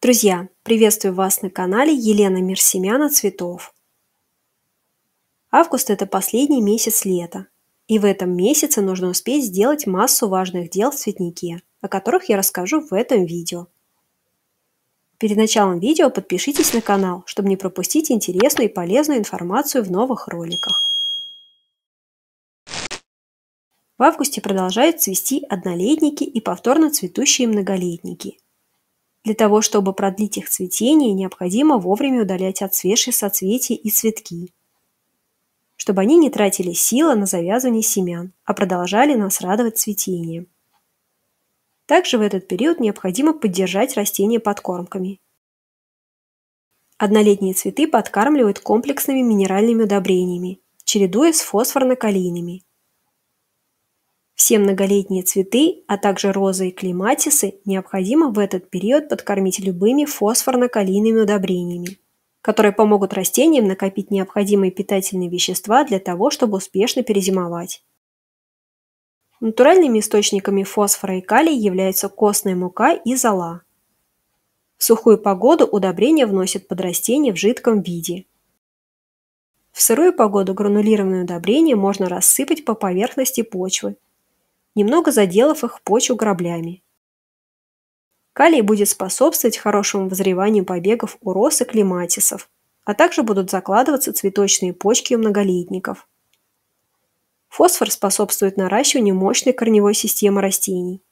Друзья, приветствую вас на канале Елена Мирсемяна Цветов. Август – это последний месяц лета, и в этом месяце нужно успеть сделать массу важных дел в цветнике, о которых я расскажу в этом видео. Перед началом видео подпишитесь на канал, чтобы не пропустить интересную и полезную информацию в новых роликах. В августе продолжают цвести однолетники и повторно цветущие многолетники – для того, чтобы продлить их цветение, необходимо вовремя удалять от соцветия и цветки, чтобы они не тратили силы на завязывание семян, а продолжали нас радовать цветением. Также в этот период необходимо поддержать растения подкормками. Однолетние цветы подкармливают комплексными минеральными удобрениями, чередуя с фосфорно-калийными – все многолетние цветы, а также розы и клематисы необходимо в этот период подкормить любыми фосфорно-калийными удобрениями, которые помогут растениям накопить необходимые питательные вещества для того, чтобы успешно перезимовать. Натуральными источниками фосфора и калия являются костная мука и зола. В сухую погоду удобрения вносят под растения в жидком виде. В сырую погоду гранулированное удобрение можно рассыпать по поверхности почвы – немного заделав их почву граблями. Калий будет способствовать хорошему возреванию побегов у роз и клематисов, а также будут закладываться цветочные почки у многолетников. Фосфор способствует наращиванию мощной корневой системы растений.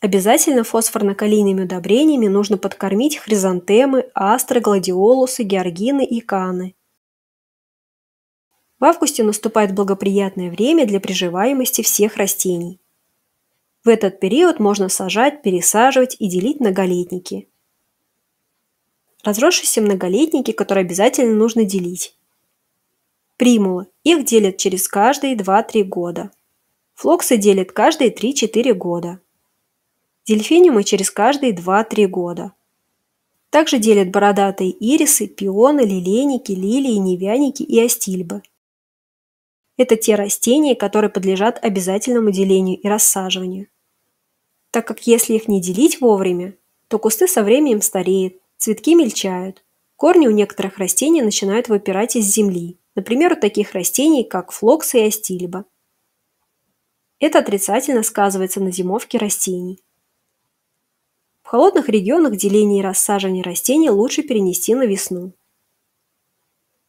Обязательно фосфорно-калийными удобрениями нужно подкормить хризантемы, астры, гладиолусы, георгины и каны. В августе наступает благоприятное время для приживаемости всех растений. В этот период можно сажать, пересаживать и делить многолетники. Разросшиеся многолетники, которые обязательно нужно делить. Примулы. Их делят через каждые 2-3 года. Флоксы делят каждые 3-4 года. Дельфиниумы через каждые 2-3 года. Также делят бородатые ирисы, пионы, лилейники, лилии, невяники и остильбы. Это те растения, которые подлежат обязательному делению и рассаживанию. Так как если их не делить вовремя, то кусты со временем стареют, цветки мельчают, корни у некоторых растений начинают выпирать из земли, например, у таких растений, как флокс и астильба. Это отрицательно сказывается на зимовке растений. В холодных регионах деление и рассаживание растений лучше перенести на весну,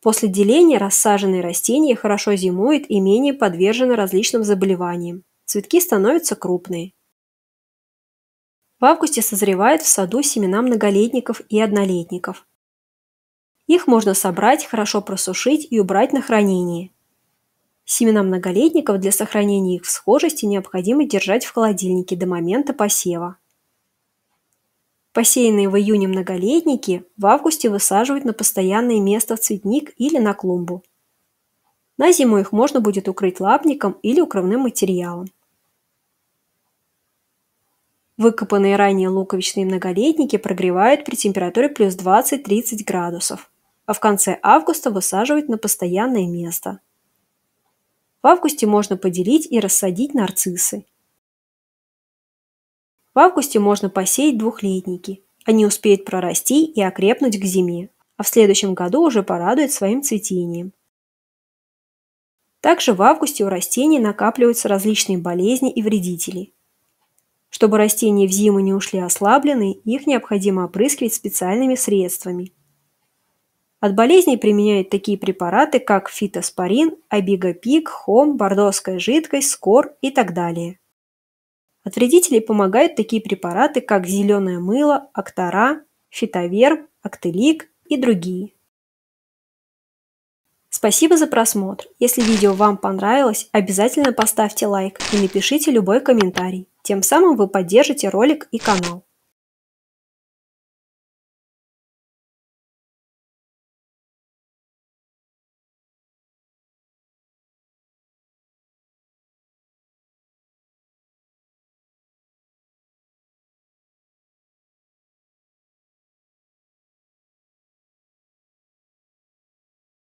После деления рассаженные растения хорошо зимуют и менее подвержены различным заболеваниям. Цветки становятся крупные. В августе созревают в саду семена многолетников и однолетников. Их можно собрать, хорошо просушить и убрать на хранение. Семена многолетников для сохранения их схожести необходимо держать в холодильнике до момента посева. Посеянные в июне многолетники в августе высаживают на постоянное место в цветник или на клумбу. На зиму их можно будет укрыть лапником или укрывным материалом. Выкопанные ранее луковичные многолетники прогревают при температуре плюс 20-30 градусов, а в конце августа высаживают на постоянное место. В августе можно поделить и рассадить нарциссы в августе можно посеять двухлетники. Они успеют прорасти и окрепнуть к зиме, а в следующем году уже порадуют своим цветением. Также в августе у растений накапливаются различные болезни и вредители. Чтобы растения в зиму не ушли ослабленные, их необходимо опрыскивать специальными средствами. От болезней применяют такие препараты, как фитоспорин, обигапик, хом, бордоская жидкость, скор и так далее. От вредителей помогают такие препараты, как зеленое мыло, актора, фитоверм, актелик и другие. Спасибо за просмотр. Если видео вам понравилось, обязательно поставьте лайк и напишите любой комментарий. Тем самым вы поддержите ролик и канал.